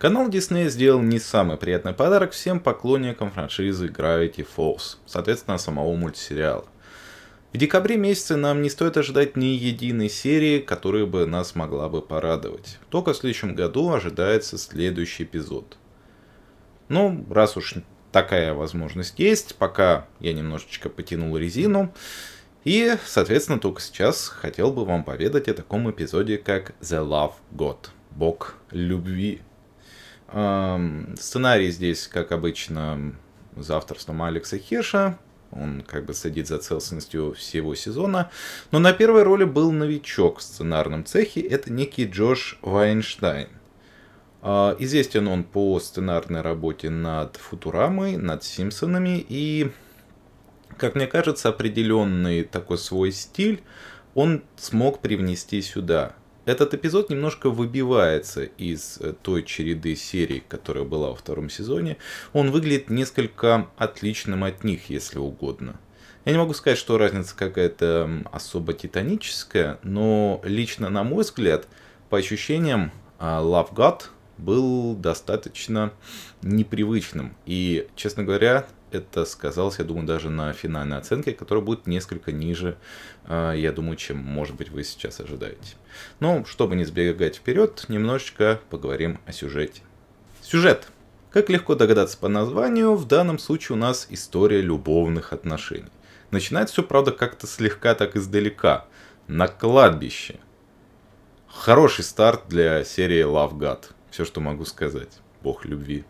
Канал Disney сделал не самый приятный подарок всем поклонникам франшизы Gravity Falls, соответственно, самого мультсериала. В декабре месяце нам не стоит ожидать ни единой серии, которая бы нас могла бы порадовать. Только в следующем году ожидается следующий эпизод. Ну, раз уж такая возможность есть, пока я немножечко потянул резину, и, соответственно, только сейчас хотел бы вам поведать о таком эпизоде, как The Love God, Бог любви. Сценарий здесь, как обычно, за авторством Алекса Хирша. Он как бы следит за целостностью всего сезона. Но на первой роли был новичок в сценарном цехе. Это некий Джош Вайнштайн. А, известен он по сценарной работе над Футурамой, над Симпсонами и, как мне кажется, определенный такой свой стиль он смог привнести сюда этот эпизод немножко выбивается из э, той череды серий, которая была во втором сезоне. Он выглядит несколько отличным от них, если угодно. Я не могу сказать, что разница какая-то особо титаническая, но лично, на мой взгляд, по ощущениям, а, Love God был достаточно непривычным. И, честно говоря, это сказалось, я думаю, даже на финальной оценке, которая будет несколько ниже, а, я думаю, чем, может быть, вы сейчас ожидаете. Но, чтобы не сбегать вперед, немножечко поговорим о сюжете. Сюжет. Как легко догадаться по названию, в данном случае у нас история любовных отношений. Начинается все, правда, как-то слегка так издалека. На кладбище. Хороший старт для серии Love God. Все, что могу сказать. Бог любви,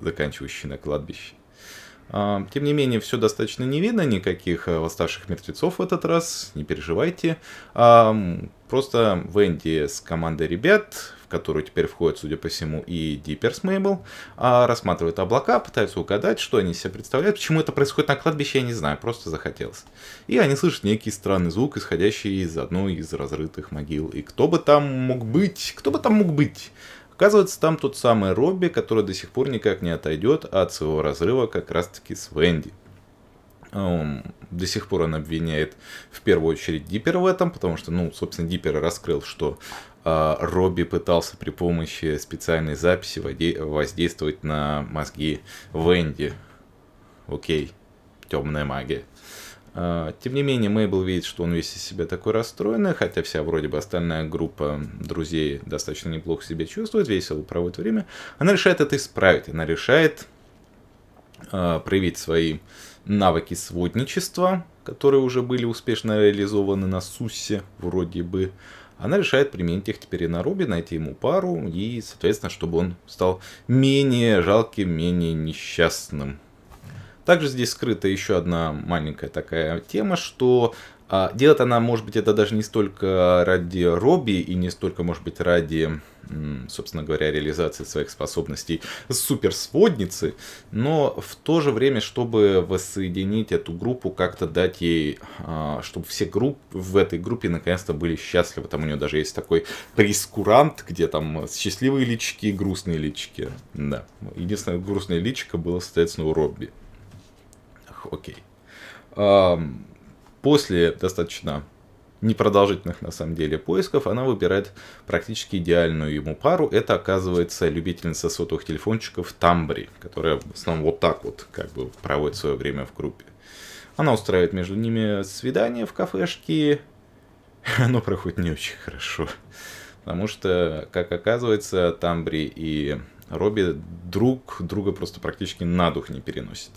заканчивающий на кладбище. А, тем не менее, все достаточно не видно, никаких э, восставших мертвецов в этот раз, не переживайте. А, просто Венди с командой ребят, в которую теперь входит, судя по всему, и Диперс Мейбл, а, рассматривают облака, пытается угадать, что они себе представляют. Почему это происходит на кладбище, я не знаю, просто захотелось. И они слышат некий странный звук, исходящий из одной из разрытых могил. И кто бы там мог быть? Кто бы там мог быть? Оказывается, там тот самый Робби, который до сих пор никак не отойдет от своего разрыва как раз-таки с Венди. Эм, до сих пор он обвиняет в первую очередь Диппера в этом, потому что, ну, собственно, Диппер раскрыл, что э, Робби пытался при помощи специальной записи воздействовать на мозги Венди. Окей, темная магия. А, тем не менее, Мейбл видит, что он весь из себя такой расстроенный, хотя вся вроде бы остальная группа друзей достаточно неплохо себя чувствует, весело проводит время. Она решает это исправить, она решает э, проявить свои навыки сводничества, которые уже были успешно реализованы на Суссе вроде бы. Она решает применить их теперь и на Руби, найти ему пару, и, соответственно, чтобы он стал менее жалким, менее несчастным. Также здесь скрыта еще одна маленькая такая тема, что а, делает она, может быть, это даже не столько ради Робби и не столько, может быть, ради, собственно говоря, реализации своих способностей суперсводницы, но в то же время, чтобы воссоединить эту группу, как-то дать ей, а, чтобы все групп в этой группе наконец-то были счастливы. Там у нее даже есть такой прескурант, где там счастливые лички и грустные лички. Да. Единственное грустное личико было, соответственно, у Робби окей. После достаточно непродолжительных на самом деле поисков, она выбирает практически идеальную ему пару. Это оказывается любительница сотовых телефончиков Тамбри, которая в основном вот так вот как бы проводит свое время в группе. Она устраивает между ними свидание в кафешке. Оно проходит не очень хорошо. Потому что, как оказывается, Тамбри и Робби друг друга просто практически на дух не переносят.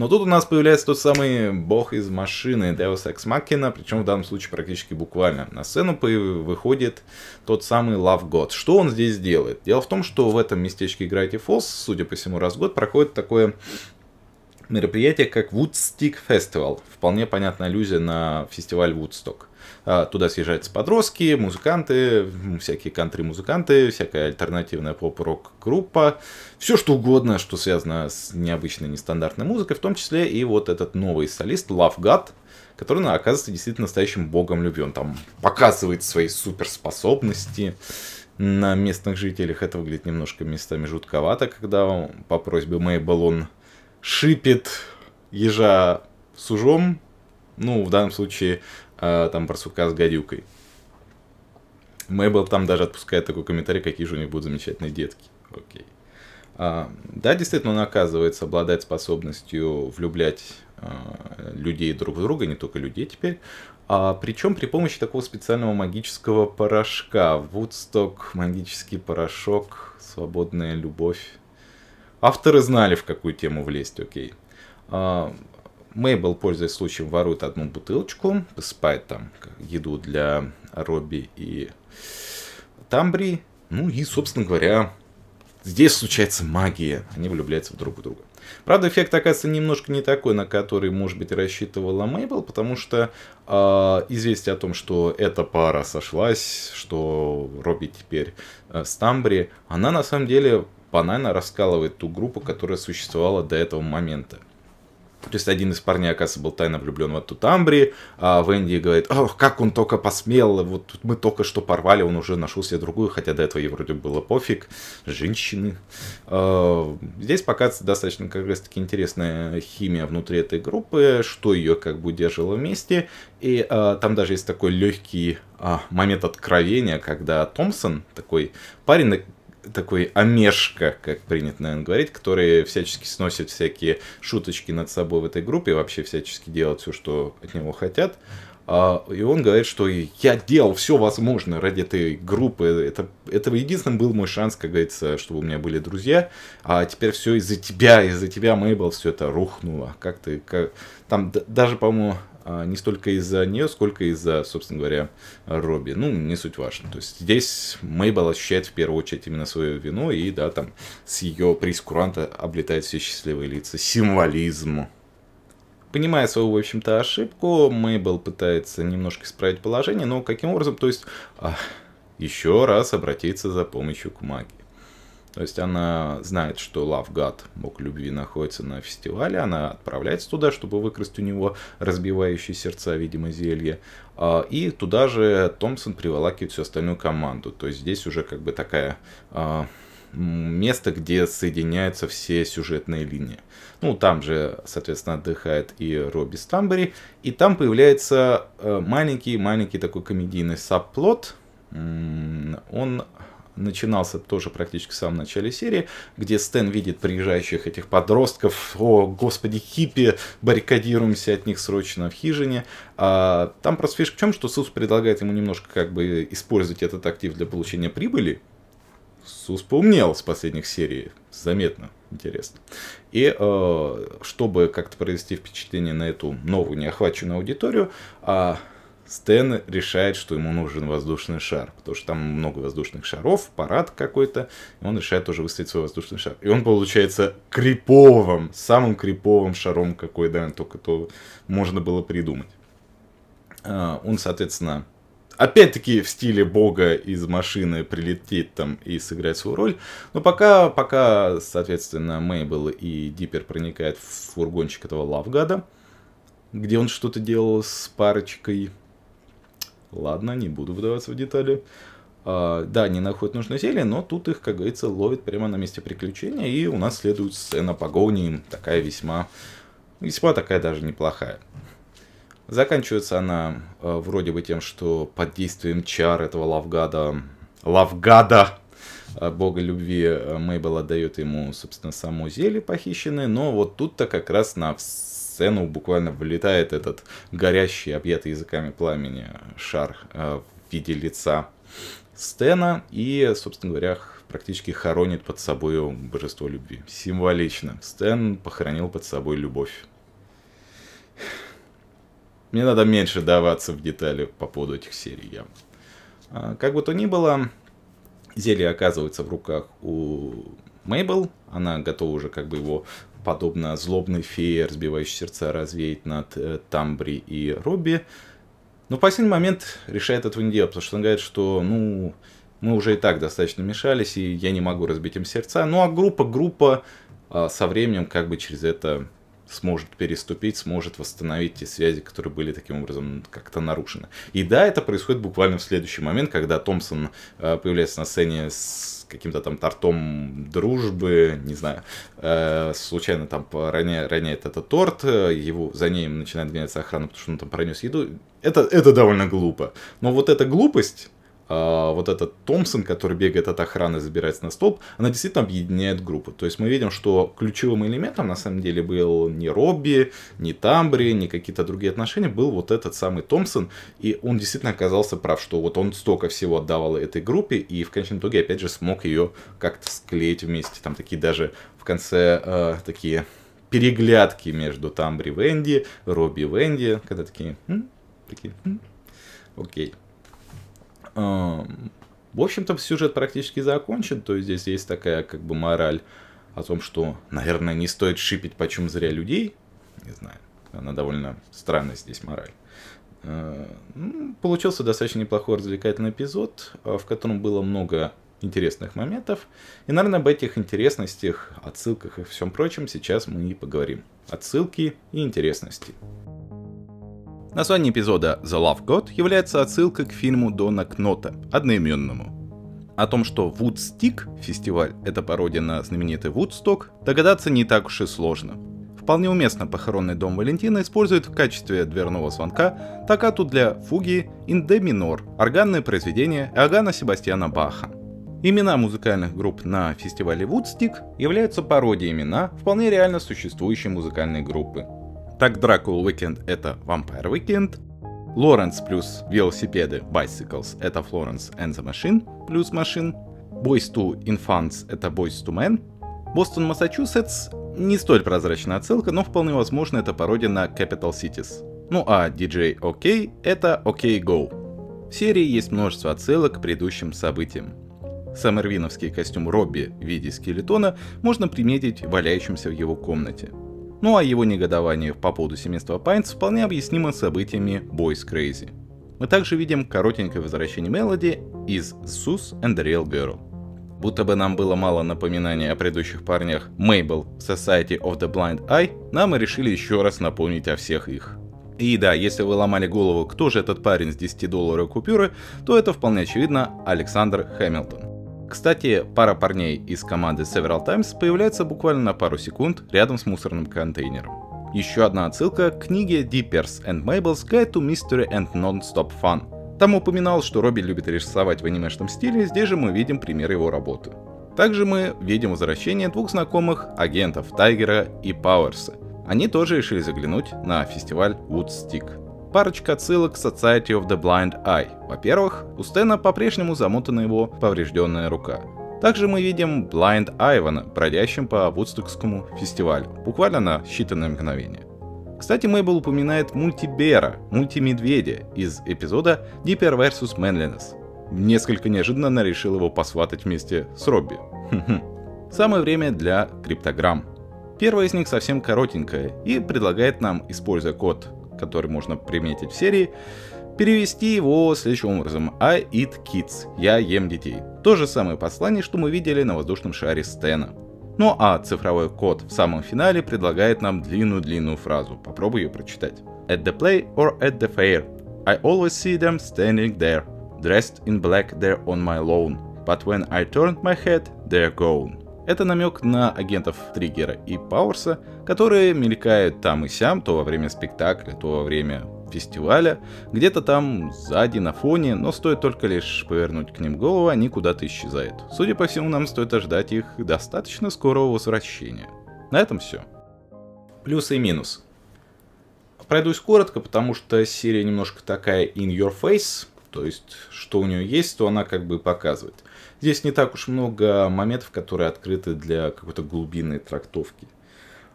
Но тут у нас появляется тот самый бог из машины, Deus Ex Machina, причем в данном случае практически буквально. На сцену выходит тот самый Love God. Что он здесь делает? Дело в том, что в этом местечке Грайти Фолс, судя по всему, раз в год проходит такое мероприятие как Woodstick Festival. Вполне понятная аллюзия на фестиваль Woodstock. А, туда съезжаются подростки, музыканты, всякие кантри-музыканты, всякая альтернативная поп-рок группа, все что угодно, что связано с необычной, нестандартной музыкой, в том числе и вот этот новый солист Love God, который ну, оказывается действительно настоящим богом любви. Он там показывает свои суперспособности, на местных жителях это выглядит немножко местами жутковато, когда по просьбе Мейбл он шипит ежа с ужом, ну, в данном случае, э, там, барсука с гадюкой. Мэйбл там даже отпускает такой комментарий, какие же у них будут замечательные детки. Окей. А, да, действительно, он оказывается обладает способностью влюблять а, людей друг в друга, не только людей теперь. А, причем при помощи такого специального магического порошка. Вудсток, магический порошок, свободная любовь. Авторы знали, в какую тему влезть, окей. А, Мейбл, пользуясь случаем, ворует одну бутылочку, посыпает там еду для Робби и Тамбри. Ну и, собственно говоря, здесь случается магия. Они влюбляются в друг в друга. Правда, эффект оказывается немножко не такой, на который, может быть, рассчитывала Мейбл, потому что э, известие о том, что эта пара сошлась, что Робби теперь э, с Тамбри, она на самом деле банально раскалывает ту группу, которая существовала до этого момента. То есть один из парней, оказывается, был тайно влюблен в эту Тамбри, а Венди говорит, ох, как он только посмел, вот тут мы только что порвали, он уже нашел себе другую, хотя до этого ей вроде было пофиг, женщины. А, здесь показывается достаточно как раз таки интересная химия внутри этой группы, что ее как бы держало вместе, и а, там даже есть такой легкий а, момент откровения, когда Томпсон, такой парень, такой омешка, как принято, наверное, говорить, который всячески сносит всякие шуточки над собой в этой группе, вообще всячески делает все, что от него хотят. А, и он говорит, что я делал все возможное ради этой группы. Это, это единственным был мой шанс, как говорится, чтобы у меня были друзья. А теперь все из-за тебя, из-за тебя, Мейбл, все это рухнуло. Как ты, как... Там даже, по-моему, а, не столько из-за нее, сколько из-за, собственно говоря, Робби. Ну, не суть важно. То есть здесь Мейбл ощущает в первую очередь именно свое вину, и да, там с ее прескуранта облетают все счастливые лица. Символизм. Понимая свою, в общем-то, ошибку, Мейбл пытается немножко исправить положение, но каким образом, то есть, а, еще раз обратиться за помощью к магии. То есть она знает, что Love God, бог любви, находится на фестивале, она отправляется туда, чтобы выкрасть у него разбивающие сердца, видимо, зелье. А, и туда же Томпсон приволакивает всю остальную команду. То есть здесь уже как бы такая а, место, где соединяются все сюжетные линии. Ну, там же, соответственно, отдыхает и Робби Стамбери, и там появляется э, маленький-маленький такой комедийный сабплот. Он начинался тоже практически в самом начале серии, где Стэн видит приезжающих этих подростков, о, господи, хиппи, баррикадируемся от них срочно в хижине. А, там просто фишка в чем, что Сус предлагает ему немножко как бы использовать этот актив для получения прибыли. Сус поумнел с последних серий, заметно, интересно. И э, чтобы как-то произвести впечатление на эту новую неохваченную аудиторию, а, Стэн решает, что ему нужен воздушный шар, потому что там много воздушных шаров, парад какой-то, и он решает тоже выставить свой воздушный шар. И он получается криповым, самым криповым шаром, какой, да, только то можно было придумать. А, он, соответственно, опять-таки в стиле бога из машины прилетит там и сыграет свою роль. Но пока, пока соответственно, Мейбл и Диппер проникают в фургончик этого лавгада, где он что-то делал с парочкой Ладно, не буду вдаваться в детали. А, да, они находят нужное зелье, но тут их, как говорится, ловят прямо на месте приключения, и у нас следует сцена погони, такая весьма, весьма такая даже неплохая. Заканчивается она э, вроде бы тем, что под действием чар этого лавгада, лавгада, э, бога любви, э, Мейбл отдает ему, собственно, само зелье похищенное, но вот тут-то как раз на вс сцену буквально вылетает этот горящий, объятый языками пламени шар э, в виде лица Стена и, собственно говоря, практически хоронит под собой божество любви. Символично. Стэн похоронил под собой любовь. Мне надо меньше даваться в детали по поводу этих серий. Я. А, как бы то ни было, зелье оказывается в руках у Мейбл, она готова уже как бы его подобно злобной фее, разбивающей сердца, развеять над э, Тамбри и Робби. Но в последний момент решает этого не делать, потому что он говорит, что, ну, мы уже и так достаточно мешались, и я не могу разбить им сердца. Ну, а группа, группа э, со временем как бы через это сможет переступить, сможет восстановить те связи, которые были таким образом как-то нарушены. И да, это происходит буквально в следующий момент, когда Томпсон э, появляется на сцене с каким-то там тортом дружбы, не знаю, э, случайно там роня, роняет этот торт, э, его, за ним начинает гоняться охрана, потому что он там пронес еду. Это, это довольно глупо. Но вот эта глупость, а, вот этот Томпсон, который бегает от охраны, забирается на столб, она действительно объединяет группу. То есть мы видим, что ключевым элементом на самом деле был не Робби, не Тамбри, не какие-то другие отношения, был вот этот самый Томпсон, и он действительно оказался прав, что вот он столько всего отдавал этой группе, и в конечном итоге, опять же, смог ее как-то склеить вместе. Там такие даже в конце э, такие переглядки между Тамбри Венди, Робби Венди, когда такие, м? такие, м? окей. В общем-то, сюжет практически закончен, то есть здесь есть такая как бы мораль о том, что, наверное, не стоит шипить почем зря людей. Не знаю, она довольно странная здесь мораль. А, ну, получился достаточно неплохой развлекательный эпизод, а, в котором было много интересных моментов. И, наверное, об этих интересностях, отсылках и всем прочем сейчас мы и поговорим. Отсылки и интересности. Название эпизода «The Love God» является отсылкой к фильму Дона Кнота, одноименному. О том, что Woodstick фестиваль — это пародия на знаменитый Woodstock, догадаться не так уж и сложно. Вполне уместно похоронный дом Валентина использует в качестве дверного звонка токату для фуги «In D minor» — органное произведение Иоганна Себастьяна Баха. Имена музыкальных групп на фестивале Woodstick являются пародиями на вполне реально существующие музыкальные группы, так Дракул Уикенд это Vampire Weekend. Лоренс плюс велосипеды Bicycles это Florence and the Machine плюс машин. Boys to Infants это Boys to Men. Бостон, Массачусетс не столь прозрачная отсылка, но вполне возможно это пародия на Capital Cities. Ну а DJ OK это OK Go. В серии есть множество отсылок к предыдущим событиям. Сам костюм Робби в виде скелетона можно приметить валяющимся в его комнате. Ну а его негодование по поводу семейства Пайнс вполне объяснимо событиями Boys Crazy. Мы также видим коротенькое возвращение Мелоди из Sus and the Real Girl. Будто бы нам было мало напоминаний о предыдущих парнях Мейбл в Society of the Blind Eye, нам и решили еще раз напомнить о всех их. И да, если вы ломали голову, кто же этот парень с 10 долларов купюры, то это вполне очевидно Александр Хэмилтон. Кстати, пара парней из команды Several Times появляется буквально на пару секунд рядом с мусорным контейнером. Еще одна отсылка к книге Deepers and Mabel's Guide to Mystery and Non-Stop Fun. Там упоминал, что Робби любит рисовать в анимешном стиле, здесь же мы видим пример его работы. Также мы видим возвращение двух знакомых агентов Тайгера и Пауэрса. Они тоже решили заглянуть на фестиваль Woodstick парочка отсылок к Society of the Blind Eye. Во-первых, у Стэна по-прежнему замотана его поврежденная рука. Также мы видим Blind Айвана, бродящим по Вудстокскому фестивалю, буквально на считанные мгновения. Кстати, Мэйбл упоминает мультибера, мультимедведя из эпизода Dipper vs. Manliness. Несколько неожиданно она решила его посватать вместе с Робби. Самое время для криптограмм. Первая из них совсем коротенькая и предлагает нам, используя код который можно приметить в серии, перевести его следующим образом. «А I eat kids. Я ем детей. То же самое послание, что мы видели на воздушном шаре Стена. Ну а цифровой код в самом финале предлагает нам длинную-длинную фразу. Попробую ее прочитать. At the play or at the fair. I always see them standing there, dressed in black there on my lawn. But when I turn my head, they're gone. Это намек на агентов Триггера и Пауэрса, которые мелькают там и сям, то во время спектакля, то во время фестиваля, где-то там сзади, на фоне, но стоит только лишь повернуть к ним голову, они куда-то исчезают. Судя по всему, нам стоит ожидать их достаточно скорого возвращения. На этом все. Плюсы и минусы. Пройдусь коротко, потому что серия немножко такая in your face, то есть что у нее есть, то она как бы показывает. Здесь не так уж много моментов, которые открыты для какой-то глубинной трактовки.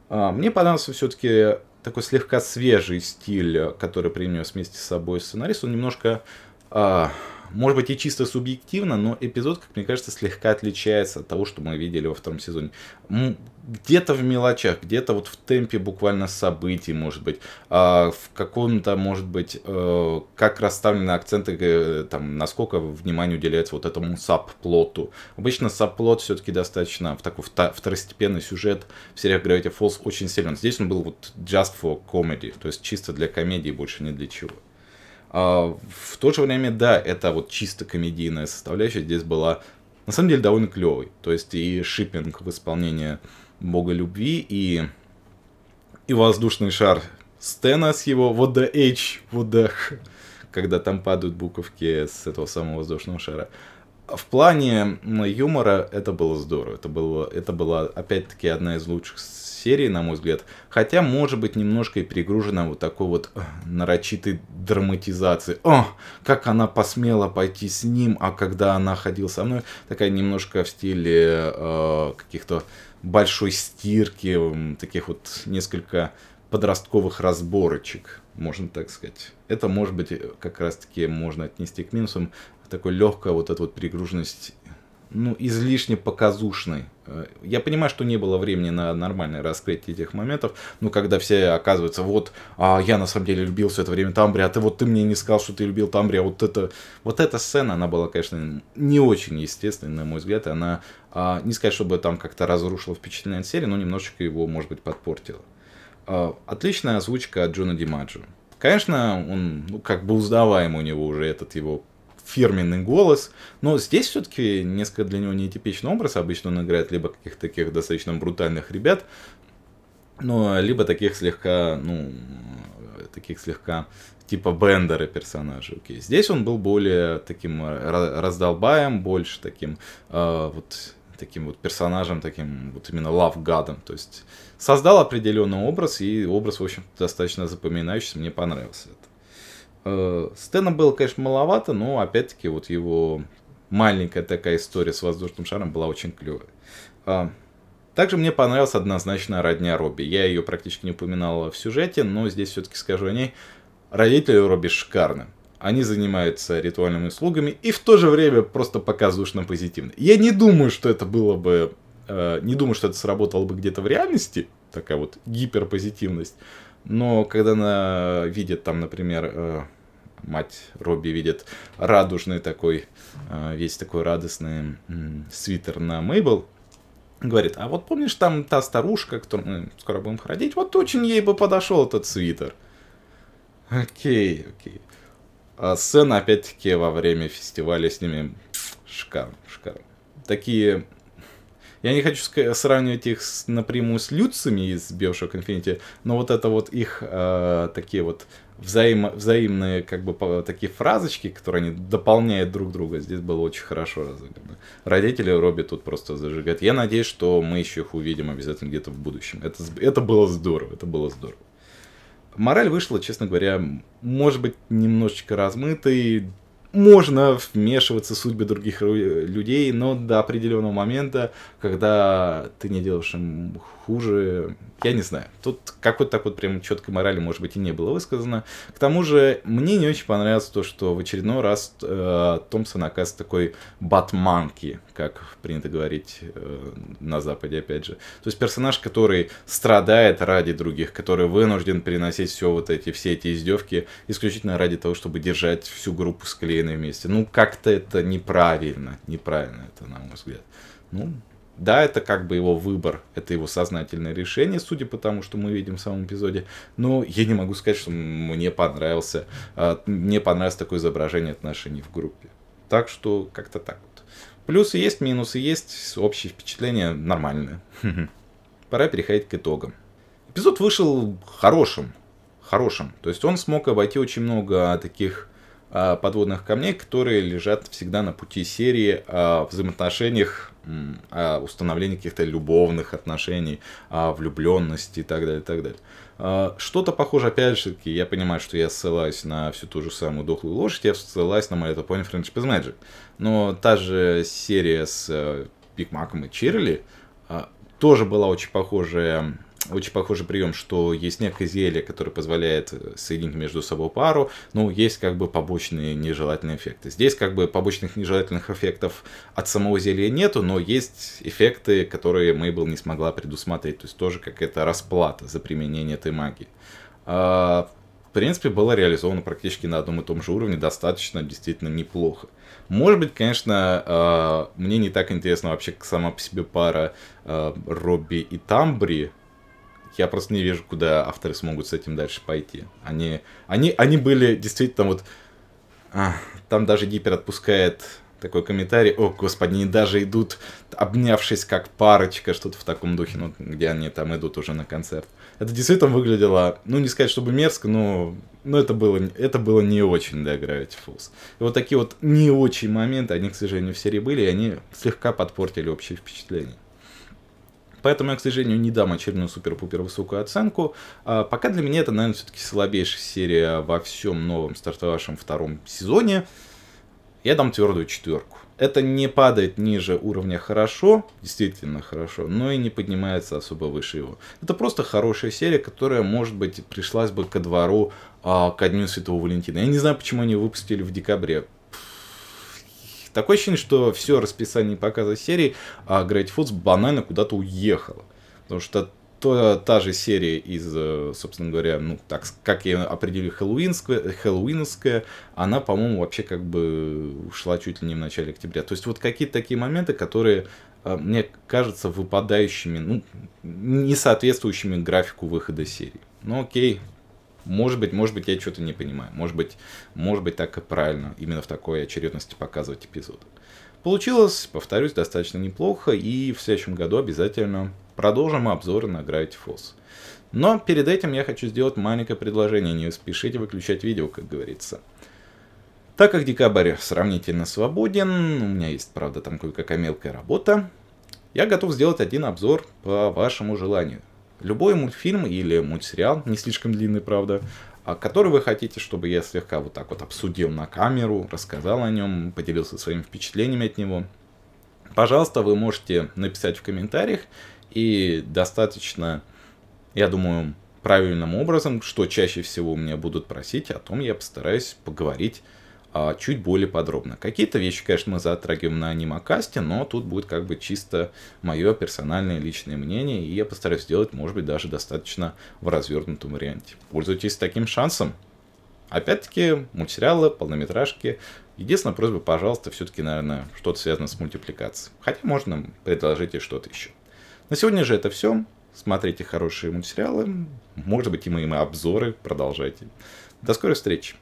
А, мне понравился все-таки такой слегка свежий стиль, э, который принес вместе с собой сценарист. Он немножко а, может быть и чисто субъективно, но эпизод, как мне кажется, слегка отличается от того, что мы видели во втором сезоне. Где-то в мелочах, где-то вот в темпе буквально событий, может быть, а, в каком-то, может быть, э, как расставлены акценты, э, там, насколько внимание уделяется вот этому саб-плоту. Обычно саб-плот все-таки достаточно в такой второстепенный сюжет в сериях Gravity Falls очень силен. Здесь он был вот just for comedy, то есть чисто для комедии, больше ни для чего. А, в то же время, да, это вот чисто комедийная составляющая здесь была, на самом деле, довольно клевой. То есть и шиппинг в исполнении бога любви, и, и воздушный шар Стена с его вот the H, вот the когда там падают буковки с этого самого воздушного шара в плане юмора это было здорово. Это, было, это была, опять-таки, одна из лучших серий, на мой взгляд. Хотя, может быть, немножко и перегружена вот такой вот э, нарочитой драматизацией. О, как она посмела пойти с ним, а когда она ходила со мной, такая немножко в стиле э, каких-то большой стирки, таких вот несколько подростковых разборочек, можно так сказать. Это, может быть, э, как раз-таки можно отнести к минусам такой легкая вот эта вот перегруженность, ну, излишне показушной. Э, я понимаю, что не было времени на нормальное раскрытие этих моментов, но когда все оказываются, вот, а я на самом деле любил все это время Тамбри, а ты вот ты мне не сказал, что ты любил Тамбри, а вот это, вот эта сцена, она была, конечно, не очень естественной, на мой взгляд, и она, а, не сказать, чтобы там как-то разрушила впечатление от серии, но немножечко его, может быть, подпортила. А, отличная озвучка от Джона Димаджо. Конечно, он, ну, как бы узнаваем у него уже этот его фирменный голос. Но здесь все-таки несколько для него нетипичный образ. Обычно он играет либо каких-то таких достаточно брутальных ребят, но либо таких слегка, ну, таких слегка типа бендеры персонажа. Окей. Здесь он был более таким раздолбаем, больше таким э, вот таким вот персонажем, таким вот именно лавгадом. То есть создал определенный образ, и образ, в общем достаточно запоминающийся, мне понравился это. Э, Стена было, конечно, маловато, но опять-таки вот его маленькая такая история с воздушным шаром была очень клевая. А, также мне понравилась однозначно родня Робби. Я ее практически не упоминал в сюжете, но здесь все-таки скажу о ней. Родители Робби шикарны. Они занимаются ритуальными услугами и в то же время просто показушно позитивно. Я не думаю, что это было бы... Э, не думаю, что это сработало бы где-то в реальности, такая вот гиперпозитивность. Но когда она видит там, например, э, мать Робби видит радужный такой, э, весь такой радостный свитер на Мейбл, говорит, а вот помнишь там та старушка, которую мы э, скоро будем ходить, вот очень ей бы подошел этот свитер. Окей, окей. А сцена, опять-таки, во время фестиваля с ними шикарно, шикарно. Такие я не хочу сравнивать их с, напрямую с люцами из Bioshock Infinity, но вот это вот их э, такие вот взаимо, взаимные как бы такие фразочки, которые они дополняют друг друга, здесь было очень хорошо разыграно. Родители Робби тут просто зажигают. Я надеюсь, что мы еще их увидим обязательно где-то в будущем. Это, это было здорово, это было здорово. Мораль вышла, честно говоря, может быть, немножечко размытой, можно вмешиваться в судьбы других людей, но до определенного момента, когда ты не делаешь им хуже, я не знаю. Тут какой-то так вот прям четкой морали, может быть, и не было высказано. К тому же, мне не очень понравилось то, что в очередной раз э, Томпсон оказывается такой батманки, как принято говорить э, на Западе, опять же. То есть персонаж, который страдает ради других, который вынужден переносить все вот эти, все эти издевки исключительно ради того, чтобы держать всю группу склеенной на месте. Ну, как-то это неправильно, неправильно это, на мой взгляд. Ну, да, это как бы его выбор, это его сознательное решение, судя по тому, что мы видим в самом эпизоде. Но я не могу сказать, что мне понравился, а, мне понравилось такое изображение отношений в группе. Так что как-то так вот. Плюсы есть, минусы есть, общее впечатление нормальное. Пора переходить к итогам. Эпизод вышел хорошим, хорошим. То есть он смог обойти очень много таких а, подводных камней, которые лежат всегда на пути серии в а, взаимоотношениях а, установлении каких-то любовных отношений, влюбленности и так далее, и так далее. Что-то похоже, опять же я понимаю, что я ссылаюсь на всю ту же самую дохлую лошадь, я ссылаюсь на Mario Pony Friendship is Magic. Но та же серия с э, Биг Маком и Чирли тоже была очень похожая очень похожий прием, что есть некое зелье, которое позволяет э, соединить между собой пару, но ну, есть как бы побочные нежелательные эффекты. Здесь как бы побочных нежелательных эффектов от самого зелья нету, но есть эффекты, которые Мейбл не смогла предусмотреть, то есть тоже как это расплата за применение этой магии. А, в принципе, было реализовано практически на одном и том же уровне, достаточно действительно неплохо. Может быть, конечно, а, мне не так интересно вообще сама по себе пара а, Робби и Тамбри, я просто не вижу, куда авторы смогут с этим дальше пойти. Они, они, они были действительно вот... А, там даже Гипер отпускает такой комментарий. О, господи, они даже идут, обнявшись как парочка, что-то в таком духе, ну, где они там идут уже на концерт. Это действительно выглядело, ну, не сказать, чтобы мерзко, но, но это, было, это было не очень, для Gravity Falls. И вот такие вот не очень моменты, они, к сожалению, в серии были, и они слегка подпортили общее впечатление. Поэтому я, к сожалению, не дам очередную супер-пупер высокую оценку. А, пока для меня это, наверное, все-таки слабейшая серия во всем новом стартовавшем втором сезоне. Я дам твердую четверку. Это не падает ниже уровня хорошо, действительно хорошо, но и не поднимается особо выше его. Это просто хорошая серия, которая, может быть, пришлась бы ко двору а, ко Дню Святого Валентина. Я не знаю, почему они выпустили в декабре. Такое ощущение, что все расписание показа серии, а Great Foods банально куда-то уехало. Потому что то, та же серия из, э, собственно говоря, ну, так, как я определил, хэллоуинская, хэллоуиновская, она, по-моему, вообще как бы ушла чуть ли не в начале октября. То есть вот какие-то такие моменты, которые а, мне кажется выпадающими, ну, не соответствующими графику выхода серии. Ну окей, может быть, может быть, я что-то не понимаю. Может быть, может быть, так и правильно именно в такой очередности показывать эпизод. Получилось, повторюсь, достаточно неплохо, и в следующем году обязательно продолжим обзоры на Gravity Falls. Но перед этим я хочу сделать маленькое предложение, не спешите выключать видео, как говорится. Так как декабрь сравнительно свободен, у меня есть, правда, там кое-какая мелкая работа, я готов сделать один обзор по вашему желанию любой мультфильм или мультсериал, не слишком длинный, правда, а который вы хотите, чтобы я слегка вот так вот обсудил на камеру, рассказал о нем, поделился своими впечатлениями от него. Пожалуйста, вы можете написать в комментариях и достаточно, я думаю, правильным образом, что чаще всего у меня будут просить, о том я постараюсь поговорить а, чуть более подробно. Какие-то вещи, конечно, мы затрагиваем на анимакасте, но тут будет как бы чисто мое персональное личное мнение, и я постараюсь сделать, может быть, даже достаточно в развернутом варианте. Пользуйтесь таким шансом. Опять-таки, мультсериалы, полнометражки. Единственная просьба, пожалуйста, все-таки, наверное, что-то связано с мультипликацией. Хотя можно предложить и что-то еще. На сегодня же это все. Смотрите хорошие мультсериалы. Может быть, и мои обзоры. Продолжайте. До скорой встречи.